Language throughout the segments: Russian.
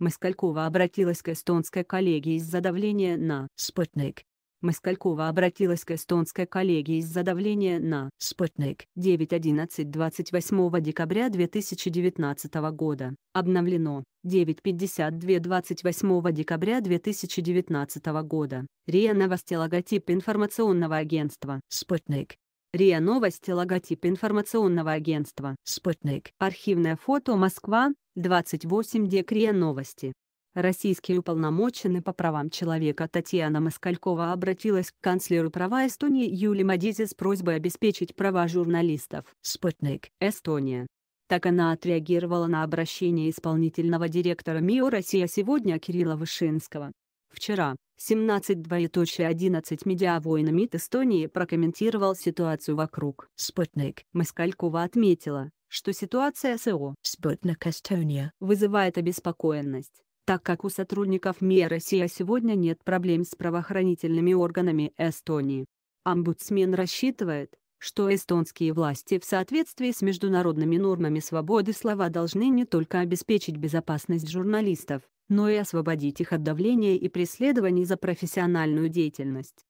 Москалькова обратилась к эстонской коллеге из-за давления на «Спутник». Москалькова обратилась к эстонской коллеге из-за давления на «Спутник» 9.11.28 декабря 2019 года, обновлено 9.52.28 декабря 2019 года. РИА Новости логотип информационного агентства «Спутник» РИА Новости Логотип информационного агентства «Спутник». Архивное фото Москва, 28 дек РИА Новости. Российский уполномоченный по правам человека Татьяна Москалькова обратилась к канцлеру права Эстонии Юли Мадизе с просьбой обеспечить права журналистов. «Спутник. Эстония». Так она отреагировала на обращение исполнительного директора МИО «Россия сегодня» Кирилла Вышинского вчера. 17 двоеточие 11 медиавоин МИД Эстонии прокомментировал ситуацию вокруг. Спутник. Москалькова отметила, что ситуация СО «Спутник Эстония» вызывает обеспокоенность, так как у сотрудников МИА «Россия» сегодня нет проблем с правоохранительными органами Эстонии. Омбудсмен рассчитывает, что эстонские власти в соответствии с международными нормами свободы слова должны не только обеспечить безопасность журналистов, но и освободить их от давления и преследований за профессиональную деятельность.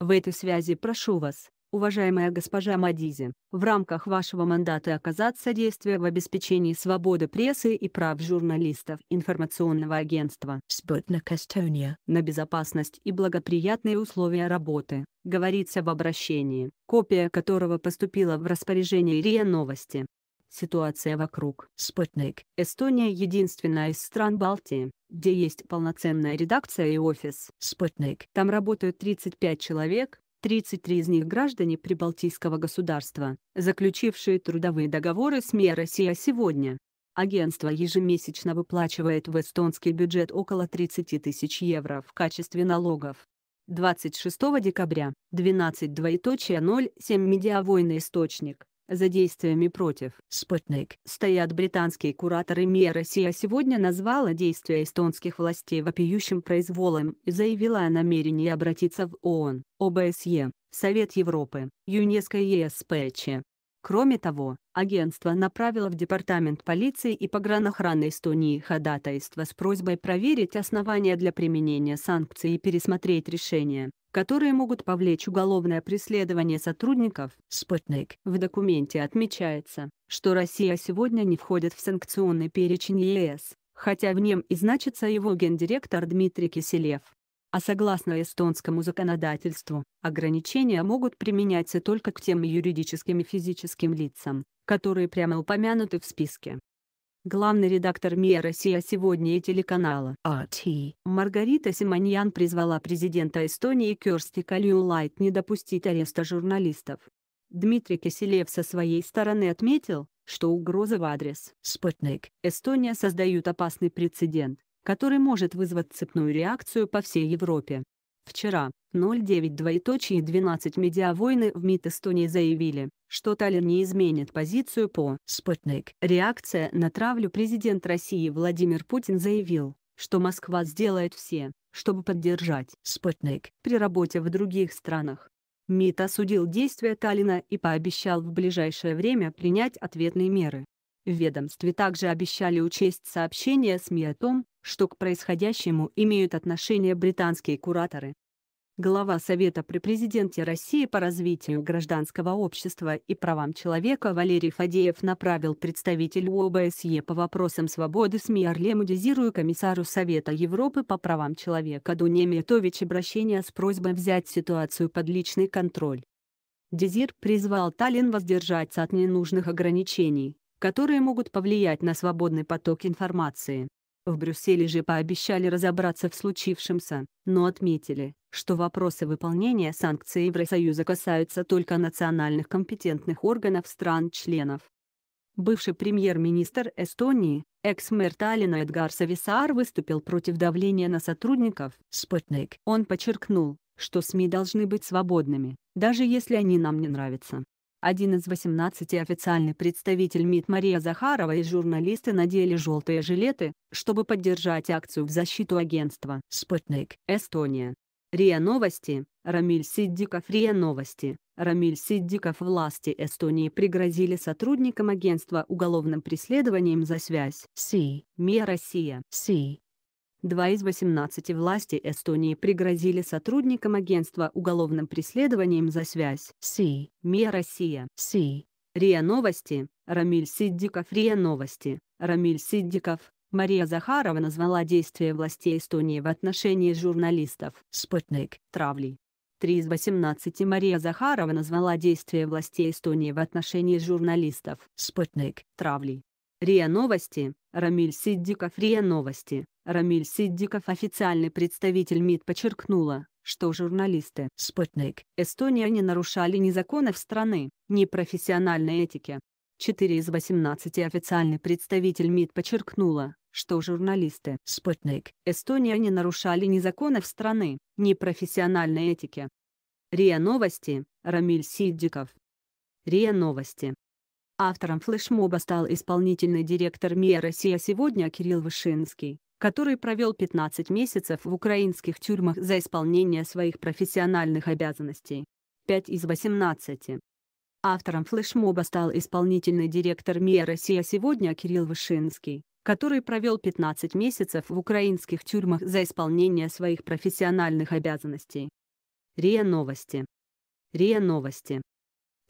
В этой связи прошу вас, уважаемая госпожа Мадизи, в рамках вашего мандата оказать содействие в обеспечении свободы прессы и прав журналистов информационного агентства «Спутник Эстония» на безопасность и благоприятные условия работы, говорится в обращении, копия которого поступила в распоряжение РИА Новости. Ситуация вокруг «Спутник». Эстония – единственная из стран Балтии, где есть полноценная редакция и офис «Спутник». Там работают 35 человек, 33 из них граждане Прибалтийского государства, заключившие трудовые договоры с МИА «Россия сегодня». Агентство ежемесячно выплачивает в эстонский бюджет около 30 тысяч евро в качестве налогов. 26 декабря, 12.2.07 Медиавойный источник. За действиями против «Спутник» стоят британские кураторы МИА Россия сегодня назвала действия эстонских властей вопиющим произволом и заявила о намерении обратиться в ООН, ОБСЕ, Совет Европы, ЮНЕСКО и ЕСПЧ. Кроме того, агентство направило в Департамент полиции и погранохраны Эстонии ходатайство с просьбой проверить основания для применения санкций и пересмотреть решения, которые могут повлечь уголовное преследование сотрудников. Спутник. В документе отмечается, что Россия сегодня не входит в санкционный перечень ЕС, хотя в нем и значится его гендиректор Дмитрий Киселев а согласно эстонскому законодательству, ограничения могут применяться только к тем юридическим и физическим лицам, которые прямо упомянуты в списке. Главный редактор МИА «Россия сегодня» и телеканала RT Маргарита Симоньян призвала президента Эстонии Керсти Калюлайт не допустить ареста журналистов. Дмитрий Киселев со своей стороны отметил, что угрозы в адрес «Спутник» Эстония создают опасный прецедент, который может вызвать цепную реакцию по всей Европе. Вчера, 09.12 медиавойны в МИД Эстонии заявили, что Таллин не изменит позицию по «Спутник». Реакция на травлю президент России Владимир Путин заявил, что Москва сделает все, чтобы поддержать «Спутник» при работе в других странах. МИД осудил действия Таллина и пообещал в ближайшее время принять ответные меры. В ведомстве также обещали учесть сообщения СМИ о том, что к происходящему имеют отношение британские кураторы. Глава Совета при президенте России по развитию гражданского общества и правам человека Валерий Фадеев направил представителю ОБСЕ по вопросам свободы СМИ Арлему Дезиру и комиссару Совета Европы по правам человека Дуне Метович обращение с просьбой взять ситуацию под личный контроль. Дезир призвал Таллин воздержаться от ненужных ограничений, которые могут повлиять на свободный поток информации. В Брюсселе же пообещали разобраться в случившемся, но отметили, что вопросы выполнения санкций Евросоюза касаются только национальных компетентных органов стран-членов. Бывший премьер-министр Эстонии, экс-мэр Таллина Эдгар Сависар выступил против давления на сотрудников «Спутник». Он подчеркнул, что СМИ должны быть свободными, даже если они нам не нравятся один из 18 официальный представитель МИД Мария Захарова и журналисты надели желтые жилеты, чтобы поддержать акцию в защиту агентства «Спутник Эстония». РИА Новости, Рамиль Сиддиков РИА Новости, Рамиль Сиддиков власти Эстонии пригрозили сотрудникам агентства уголовным преследованием за связь Си. МИА Россия. Си. Два из 18 власти Эстонии пригрозили сотрудникам агентства уголовным преследованием за связь. Си. МИА Россия. Си. РИА Новости. Рамиль Сиддиков. РИА Новости. Рамиль Сиддиков. Мария Захарова назвала действия властей Эстонии в отношении журналистов «Спутник» Травли. 3 из 18 Мария Захарова назвала действия властей Эстонии в отношении журналистов «Спутник» Травли. РИА Новости, Рамиль Сиддиков РИА Новости, Рамиль Сиддиков официальный представитель МИД подчеркнула, что журналисты «Спутник» Эстония не нарушали ни законов страны, ни профессиональной этики. 4 из 18 официальный представитель МИД подчеркнула, что журналисты «Спутник» Эстония не нарушали ни законов страны, ни профессиональной этики. РИА Новости, Рамиль Сиддиков. РИА Новости, Автором флешмоба стал исполнительный директор МИА «Россия сегодня» Кирилл Вышинский, который провел 15 месяцев в украинских тюрьмах за исполнение своих профессиональных обязанностей. 5 из 18. Автором флешмоба стал исполнительный директор МИА «Россия сегодня» Кирилл Вышинский, который провел 15 месяцев в украинских тюрьмах за исполнение своих профессиональных обязанностей. РИА Новости. РИА Новости.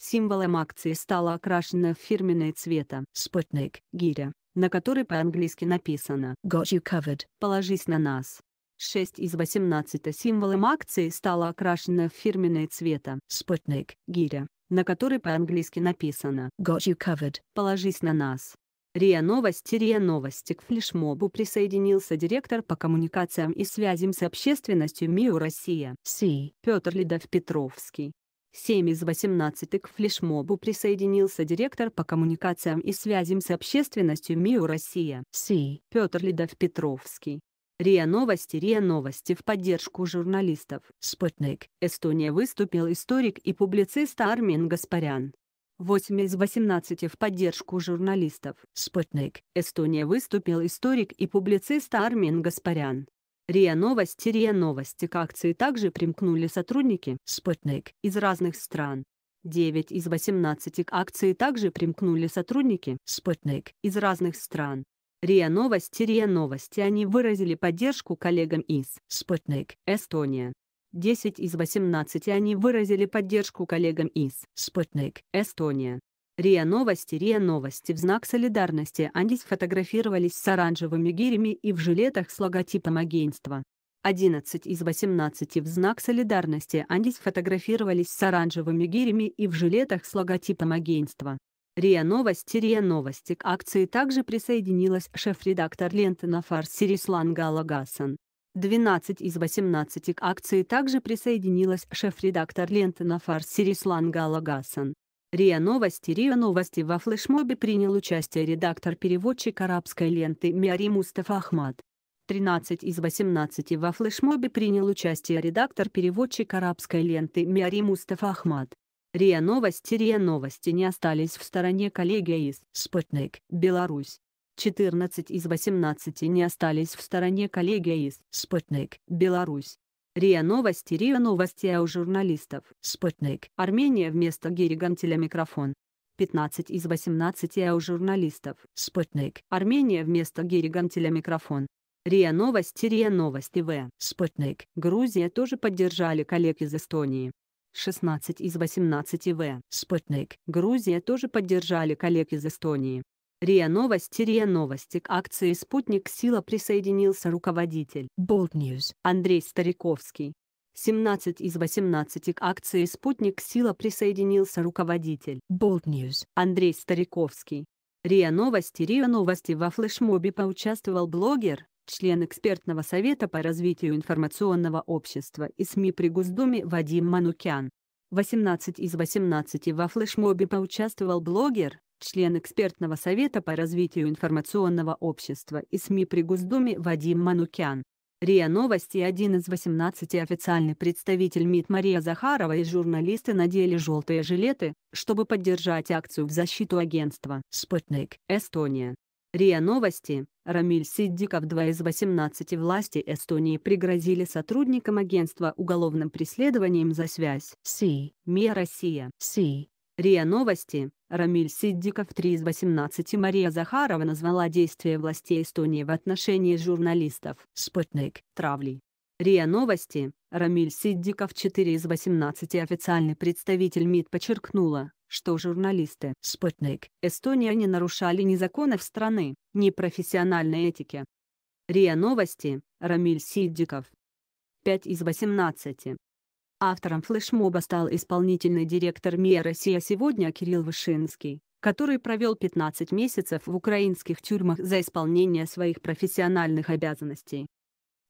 Символом акции стала окрашенная в фирменные цвета «Спутник» гиря, на которой по-английски написано «Got you covered» – «Положись на нас». 6 из 18 символом акции стала окрашенная в фирменные цвета «Спутник» гиря, на которой по-английски написано «Got you covered» – «Положись на нас». РИА Новости РИА Новости к флешмобу присоединился директор по коммуникациям и связям с общественностью МИУ Россия Си Петр Ледов-Петровский. 7 из 18 к флешмобу присоединился директор по коммуникациям и связям с общественностью МИУ «Россия» Си Петр Ледов-Петровский. РИА Новости РИА Новости в поддержку журналистов. Спутник. Эстония выступил историк и публицист Армин Гаспарян. 8 из 18 в поддержку журналистов. Спутник. Эстония выступил историк и публицист Армин Гаспарян. РИА Новости РИА Новости к акции также примкнули сотрудники «Спутник» из разных стран. 9 из 18 к акции также примкнули сотрудники «Спутник» из разных стран. РИА Новости РИА Новости они выразили поддержку коллегам из «Спутник» Эстония. 10 из 18 они выразили поддержку коллегам из «Спутник» Эстония. РИА Новости, РИА Новости в знак солидарности они сфотографировались с оранжевыми гирями и в жилетах с логотипом агентства. 11 из 18 в знак солидарности они сфотографировались с оранжевыми гирями и в жилетах с логотипом агентства. РИА Новости РИА Новости к акции также присоединилась шеф-редактор ленты на фарсе Рислан Галагасан. 12 из 18 к акции также присоединилась шеф-редактор ленты на фарсе Рислан Галагасан. РИА Новости РИА Новости во флешмобе принял участие редактор-переводчик арабской ленты Миари Мустафа Ахмад. 13 из 18 во флешмобе принял участие редактор-переводчик арабской ленты Миари Мустафа Ахмад. РИА Новости РИА Новости не остались в стороне коллеги из «Спутник», Беларусь. 14 из 18 не остались в стороне коллеги из «Спутник», Беларусь. РИА Новости РИА Новости АУ журналистов. Спутник. Армения вместо Гиригантеля микрофон. 15 из 18 АУ журналистов. Спутник. Армения вместо Гиригантеля микрофон. РИА Новости РИА Новости В. Спутник. Грузия тоже поддержали коллег из Эстонии. 16 из 18 В. Спутник. Грузия тоже поддержали коллег из Эстонии. РИА Новости РИА Новости к акции «Спутник Сила» присоединился руководитель Bold News Андрей Стариковский. 17 из 18 к акции «Спутник Сила» присоединился руководитель Bold News Андрей Стариковский. РИА Новости РИА Новости во флешмобе поучаствовал блогер, член экспертного совета по развитию информационного общества и СМИ при Госдуме Вадим Манукян. 18 из 18 во флешмобе поучаствовал блогер, член экспертного совета по развитию информационного общества и СМИ при Госдуме Вадим Манукян, РИА Новости один из 18 официальный представитель МИД Мария Захарова и журналисты надели желтые жилеты, чтобы поддержать акцию в защиту агентства «Спутник» Эстония. РИА Новости, Рамиль Сиддиков 2 из 18 власти Эстонии пригрозили сотрудникам агентства уголовным преследованием за связь Си. МИА Россия. Си. РИА Новости, Рамиль Сиддиков 3 из 18 Мария Захарова назвала действия властей Эстонии в отношении журналистов «Спутник» Травли. РИА Новости, Рамиль Сиддиков 4 из 18 официальный представитель МИД подчеркнула, что журналисты «Спутник» Эстония не нарушали ни законов страны, ни профессиональной этики. РИА Новости, Рамиль Сиддиков 5 из 18 Автором флешмоба стал исполнительный директор МИА «Россия сегодня» Кирилл Вышинский, который провел 15 месяцев в украинских тюрьмах за исполнение своих профессиональных обязанностей.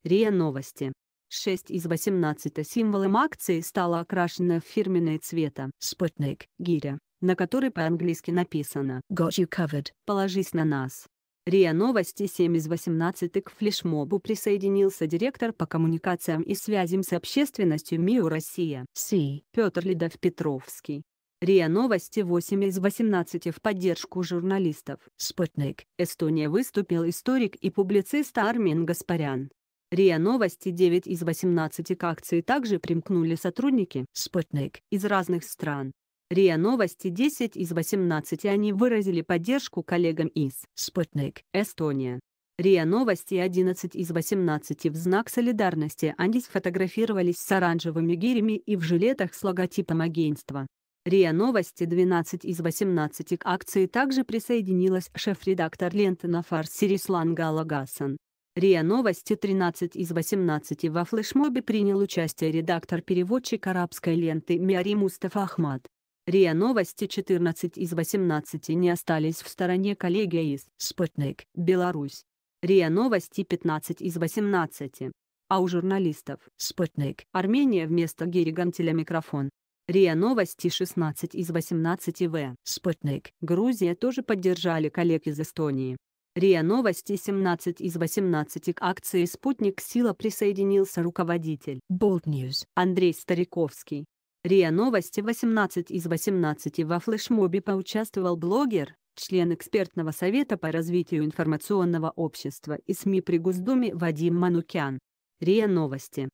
РИА Новости. 6 из 18 символом акции стало окрашено в фирменные цвета «Спутник», «Гиря», на которой по-английски написано «Got you covered», «Положись на нас». РИА Новости 7 из 18 к флешмобу присоединился директор по коммуникациям и связям с общественностью МИУ «Россия» Си Петр Ледов-Петровский. РИА Новости 8 из 18 в поддержку журналистов. Спутник. Эстония выступил историк и публицист Армин Гаспарян. РИА Новости 9 из 18 к акции также примкнули сотрудники «Спутник» из разных стран. РИА Новости 10 из 18 они выразили поддержку коллегам из «Спутник» Эстония. РИА Новости 11 из 18 в знак солидарности они сфотографировались с оранжевыми гирями и в жилетах с логотипом агентства. РИА Новости 12 из 18 к акции также присоединилась шеф-редактор ленты на фарсе Рислан Галагасан. РИА Новости 13 из 18 во флешмобе принял участие редактор-переводчик арабской ленты Миари Мустафа Ахмад. РИА Новости 14 из 18 не остались в стороне коллегия из «Спутник» Беларусь. РИА Новости 15 из 18. А у журналистов «Спутник» Армения вместо Гиригантеля микрофон. РИА Новости 16 из 18 В. «Спутник» Грузия тоже поддержали коллег из Эстонии. РИА Новости 17 из 18 к акции «Спутник Сила» присоединился руководитель Bold News Андрей Стариковский. РИА Новости 18 из 18 во флешмобе поучаствовал блогер, член экспертного совета по развитию информационного общества и СМИ при Госдуме Вадим Манукян. РИА Новости